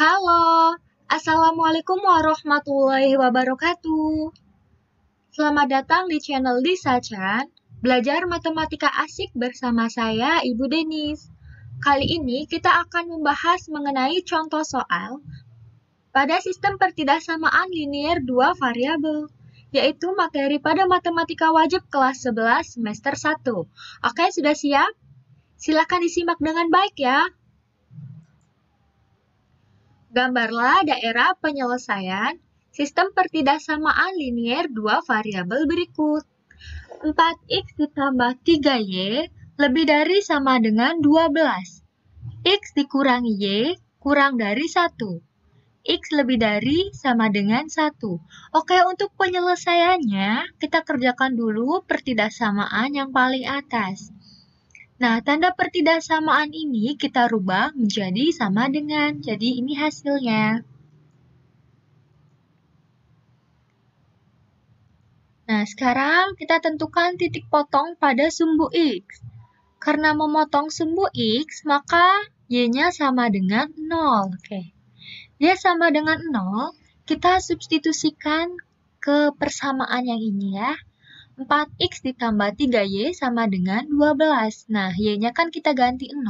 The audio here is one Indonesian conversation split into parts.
Halo, Assalamualaikum warahmatullahi wabarakatuh. Selamat datang di channel Lisa Chan, belajar matematika asik bersama saya Ibu Denis. Kali ini kita akan membahas mengenai contoh soal pada sistem pertidaksamaan linier dua variabel yaitu materi pada matematika wajib kelas 11 semester 1. Oke, sudah siap? Silakan disimak dengan baik ya. Gambarlah daerah penyelesaian sistem pertidaksamaan linier dua variabel berikut. 4x ditambah 3y lebih dari sama dengan 12. x dikurangi y kurang dari 1. x lebih dari sama dengan 1. Oke, untuk penyelesaiannya kita kerjakan dulu pertidaksamaan yang paling atas. Nah, tanda pertidaksamaan ini kita rubah menjadi sama dengan. Jadi ini hasilnya. Nah, sekarang kita tentukan titik potong pada sumbu X. Karena memotong sumbu X, maka Y-nya sama dengan 0. Oke. Y sama dengan 0, kita substitusikan ke persamaan yang ini ya. 4x ditambah 3y sama dengan 12. Nah, y-nya kan kita ganti 0,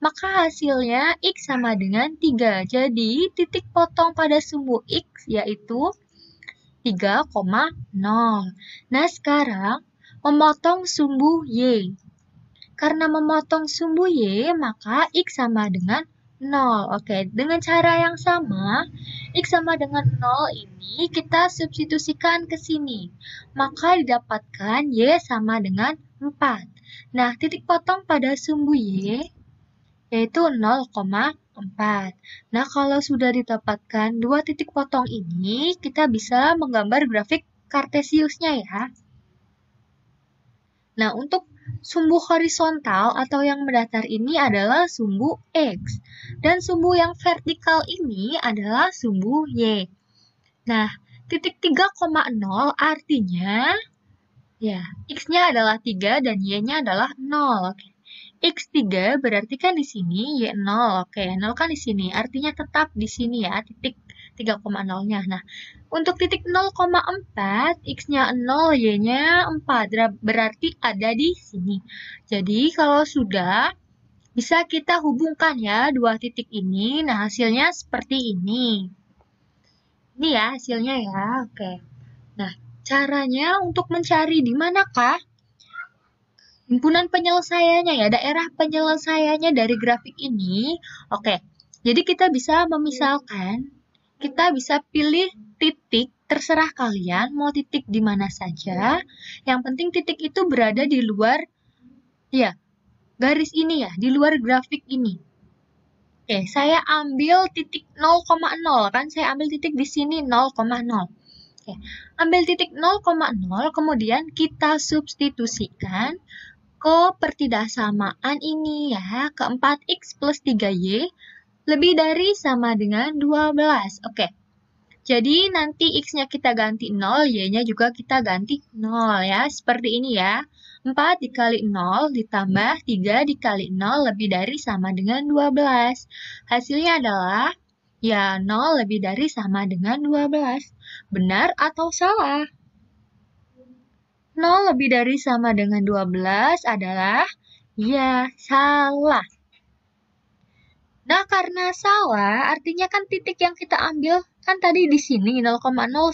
maka hasilnya x sama dengan 3. Jadi, titik potong pada sumbu x yaitu 3,0. Nah, sekarang memotong sumbu y. Karena memotong sumbu y, maka x sama dengan 0. 0. Oke, dengan cara yang sama, X sama dengan 0 ini kita substitusikan ke sini. Maka didapatkan Y sama dengan 4. Nah, titik potong pada sumbu Y yaitu 0,4. Nah, kalau sudah didapatkan dua titik potong ini, kita bisa menggambar grafik kartesiusnya ya. Nah, untuk Sumbu horizontal atau yang mendatar ini adalah sumbu X, dan sumbu yang vertikal ini adalah sumbu Y. Nah, titik 3,0 artinya, ya, X-nya adalah 3 dan Y-nya adalah 0. X3 berarti kan di sini Y0, oke, 0 kan di sini, artinya tetap di sini ya, titik 3,0-nya. Nah, untuk titik 0,4, X-nya 0, Y-nya 4, berarti ada di sini. Jadi, kalau sudah, bisa kita hubungkan ya dua titik ini. Nah, hasilnya seperti ini. Ini ya hasilnya ya, oke. Nah, caranya untuk mencari di manakah himpunan penyelesaiannya ya, daerah penyelesaiannya dari grafik ini. Oke, jadi kita bisa memisalkan kita bisa pilih titik, terserah kalian mau titik di mana saja. Yang penting titik itu berada di luar ya, garis ini ya, di luar grafik ini. Oke, saya ambil titik 0,0 kan saya ambil titik di sini 0,0. Oke, ambil titik 0,0 kemudian kita substitusikan ke pertidaksamaan ini ya, ke 4x plus 3y lebih dari sama dengan 12. Oke. Jadi nanti x-nya kita ganti 0, y-nya juga kita ganti 0 ya. Seperti ini ya. 4 dikali 0 ditambah 3 dikali 0 lebih dari sama dengan 12. Hasilnya adalah ya 0 lebih dari sama dengan 12. Benar atau salah? 0 lebih dari sama dengan 12 adalah ya salah. Nah, karena salah, artinya kan titik yang kita ambil kan tadi di sini 0,0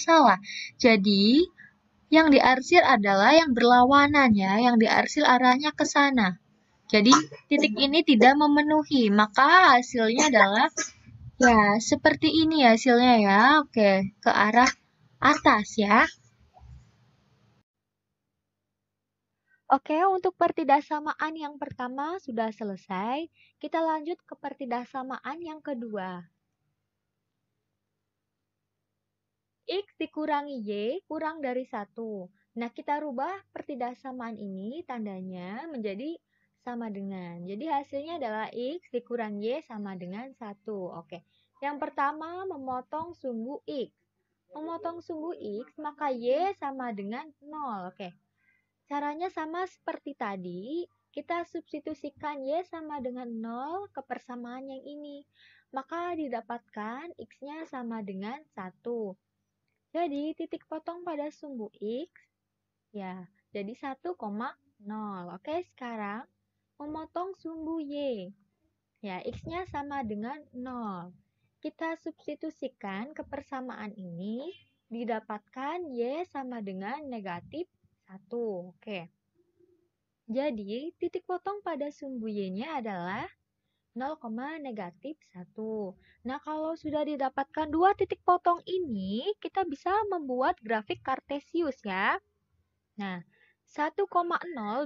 salah. Jadi, yang diarsir adalah yang berlawanan ya, yang diarsir arahnya ke sana. Jadi, titik ini tidak memenuhi, maka hasilnya adalah ya seperti ini hasilnya ya. Oke, ke arah atas ya. Oke, untuk pertidaksamaan yang pertama sudah selesai. Kita lanjut ke pertidaksamaan yang kedua. X dikurangi Y kurang dari 1. Nah, kita rubah pertidaksamaan ini tandanya menjadi sama dengan. Jadi hasilnya adalah X dikurangi Y sama dengan 1. Oke, yang pertama memotong sumbu X. Memotong sumbu X, maka Y sama dengan 0. Oke, Caranya sama seperti tadi, kita substitusikan Y sama dengan 0 ke persamaan yang ini. Maka didapatkan X-nya sama dengan 1. Jadi titik potong pada sumbu X, ya, jadi 1,0. Oke, sekarang memotong sumbu Y. Ya, X-nya sama dengan 0. Kita substitusikan ke persamaan ini, didapatkan Y sama dengan negatif satu, oke. Jadi, titik potong pada sumbu Y-nya adalah 0, negatif 1. Nah, kalau sudah didapatkan dua titik potong ini, kita bisa membuat grafik kartesius ya. Nah, 1,0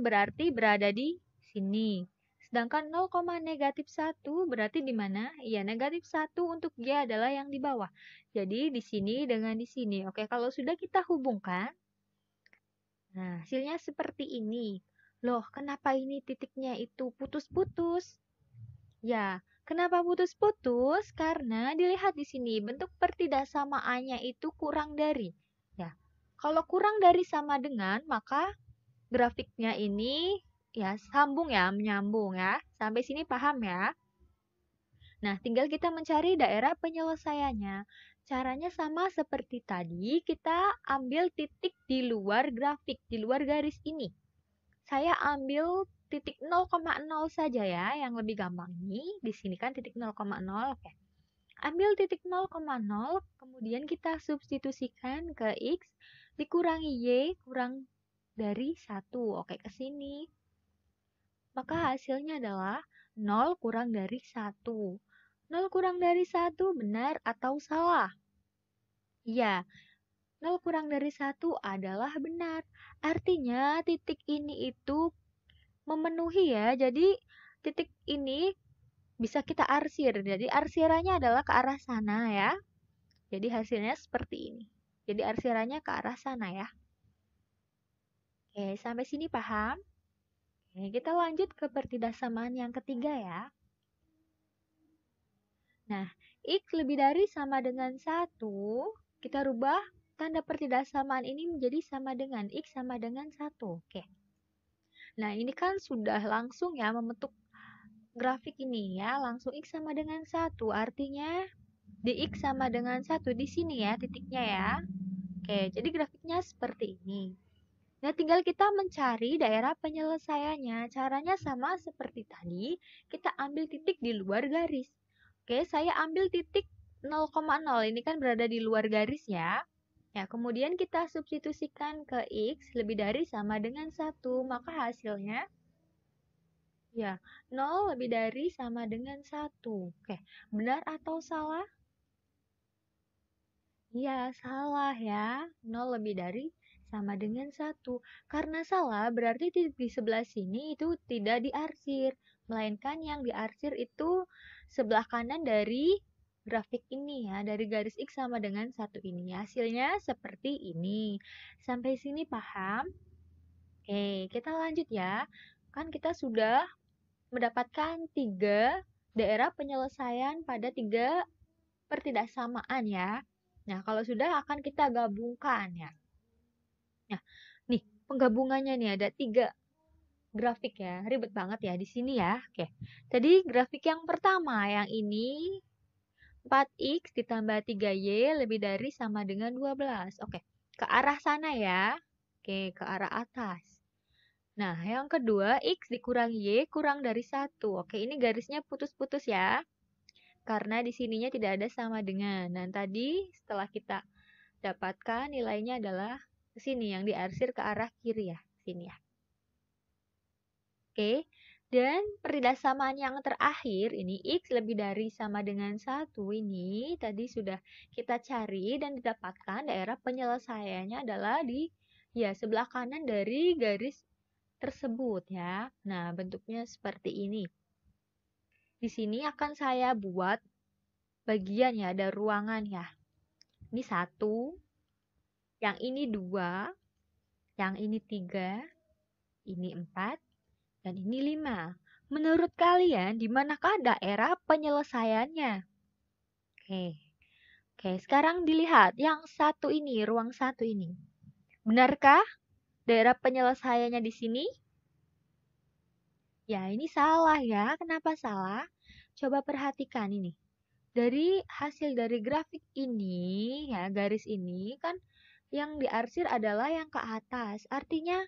berarti berada di sini. Sedangkan 0, negatif 1 berarti di mana? Ya, negatif 1 untuk y adalah yang di bawah. Jadi, di sini dengan di sini. Oke, kalau sudah kita hubungkan, Nah, hasilnya seperti ini. Loh, kenapa ini titiknya itu putus-putus? Ya, kenapa putus-putus? Karena dilihat di sini bentuk pertidaksamaannya itu kurang dari. Ya, kalau kurang dari sama dengan, maka grafiknya ini ya sambung ya, menyambung ya. Sampai sini paham ya? Nah, tinggal kita mencari daerah penyelesaiannya. Caranya sama seperti tadi, kita ambil titik di luar grafik, di luar garis ini. Saya ambil titik 0,0 saja ya, yang lebih gampang ini. Di sini kan titik 0,0, oke. Ambil titik 0,0, kemudian kita substitusikan ke X, dikurangi Y, kurang dari 1. Oke, ke sini. Maka hasilnya adalah 0 kurang dari 1. 0 kurang dari 1 benar atau salah? Iya, 0 kurang dari satu adalah benar. Artinya titik ini itu memenuhi ya. Jadi titik ini bisa kita arsir. Jadi arsirannya adalah ke arah sana ya. Jadi hasilnya seperti ini. Jadi arsirannya ke arah sana ya. Oke, sampai sini paham? Oke, kita lanjut ke pertidaksamaan yang ketiga ya. Nah, X lebih dari sama dengan 1 kita rubah tanda pertidaksamaan ini menjadi sama dengan X sama dengan 1. Oke. Nah, ini kan sudah langsung ya membentuk grafik ini ya. Langsung X sama dengan 1. Artinya di X sama dengan 1 di sini ya titiknya ya. Oke, jadi grafiknya seperti ini. Nah, tinggal kita mencari daerah penyelesaiannya. Caranya sama seperti tadi, kita ambil titik di luar garis. Oke, saya ambil titik 0,0 ini kan berada di luar garis ya. Ya, kemudian kita substitusikan ke X lebih dari sama dengan 1, maka hasilnya ya 0 lebih dari sama dengan 1. Oke, benar atau salah? Ya, salah ya. 0 lebih dari sama dengan 1. Karena salah berarti di, di sebelah sini itu tidak diarsir, melainkan yang diarsir itu sebelah kanan dari grafik ini ya dari garis X sama dengan satu ini hasilnya seperti ini sampai sini paham Oke kita lanjut ya kan kita sudah mendapatkan tiga daerah penyelesaian pada tiga pertidaksamaan ya nah kalau sudah akan kita gabungkan ya nah nih penggabungannya nih ada tiga grafik ya ribet banget ya di sini ya oke Tadi grafik yang pertama yang ini 4x ditambah 3y lebih dari sama dengan 12. Oke, ke arah sana ya. Oke, ke arah atas. Nah, yang kedua, x dikurang y kurang dari 1. Oke, ini garisnya putus-putus ya. Karena di sininya tidak ada sama dengan. Dan nah, tadi setelah kita dapatkan nilainya adalah ke sini yang diarsir ke arah kiri ya, sini ya. Oke. Dan samaan yang terakhir ini X lebih dari sama dengan satu ini tadi sudah kita cari dan didapatkan daerah penyelesaiannya adalah di ya sebelah kanan dari garis tersebut ya. Nah, bentuknya seperti ini. Di sini akan saya buat bagian ya, ada ruangan ya. Ini satu, yang ini dua, yang ini tiga, ini empat, dan ini lima. Menurut kalian, di manakah daerah penyelesaiannya? Oke. Oke, sekarang dilihat yang satu ini, ruang satu ini. Benarkah daerah penyelesaiannya di sini? Ya, ini salah ya. Kenapa salah? Coba perhatikan ini. Dari hasil dari grafik ini, ya, garis ini kan yang diarsir adalah yang ke atas. Artinya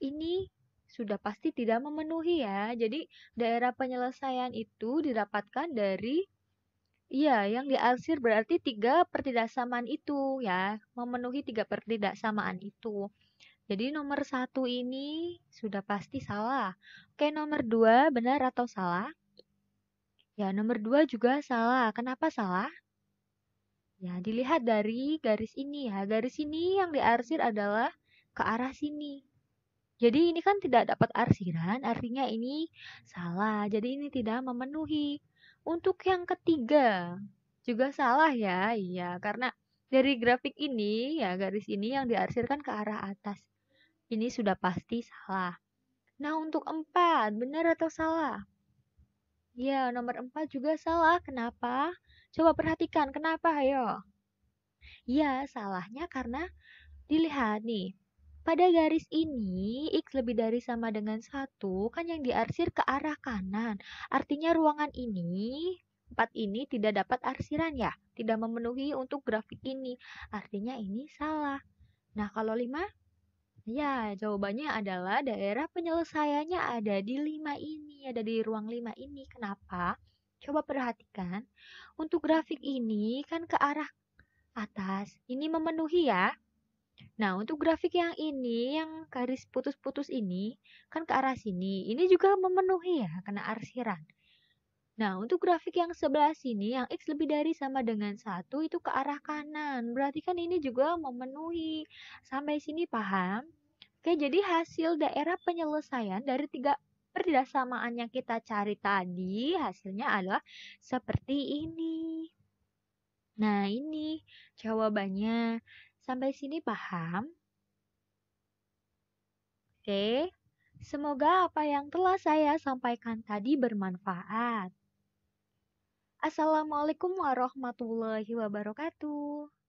ini sudah pasti tidak memenuhi ya. Jadi daerah penyelesaian itu didapatkan dari Iya, yang diarsir berarti tiga pertidaksamaan itu ya, memenuhi tiga pertidaksamaan itu. Jadi nomor satu ini sudah pasti salah. Oke, nomor dua benar atau salah? Ya, nomor dua juga salah. Kenapa salah? Ya, dilihat dari garis ini ya. Garis ini yang diarsir adalah ke arah sini. Jadi ini kan tidak dapat arsiran, artinya ini salah. Jadi ini tidak memenuhi. Untuk yang ketiga juga salah ya. Iya, karena dari grafik ini ya garis ini yang diarsirkan ke arah atas. Ini sudah pasti salah. Nah, untuk empat, benar atau salah? Ya, nomor empat juga salah. Kenapa? Coba perhatikan, kenapa? Ayo. Ya, salahnya karena dilihat nih pada garis ini, X lebih dari sama dengan 1 kan yang diarsir ke arah kanan. Artinya ruangan ini 4 ini tidak dapat arsiran ya, tidak memenuhi untuk grafik ini. Artinya ini salah. Nah, kalau 5? Ya, jawabannya adalah daerah penyelesaiannya ada di 5 ini, ada di ruang 5 ini. Kenapa? Coba perhatikan, untuk grafik ini kan ke arah atas, ini memenuhi ya. Nah, untuk grafik yang ini, yang garis putus-putus ini, kan ke arah sini. Ini juga memenuhi ya, kena arsiran. Nah, untuk grafik yang sebelah sini, yang X lebih dari sama dengan 1, itu ke arah kanan. Berarti kan ini juga memenuhi. Sampai sini paham? Oke, jadi hasil daerah penyelesaian dari tiga pertidaksamaan yang kita cari tadi, hasilnya adalah seperti ini. Nah, ini jawabannya. Sampai sini paham? Oke, semoga apa yang telah saya sampaikan tadi bermanfaat. Assalamualaikum warahmatullahi wabarakatuh.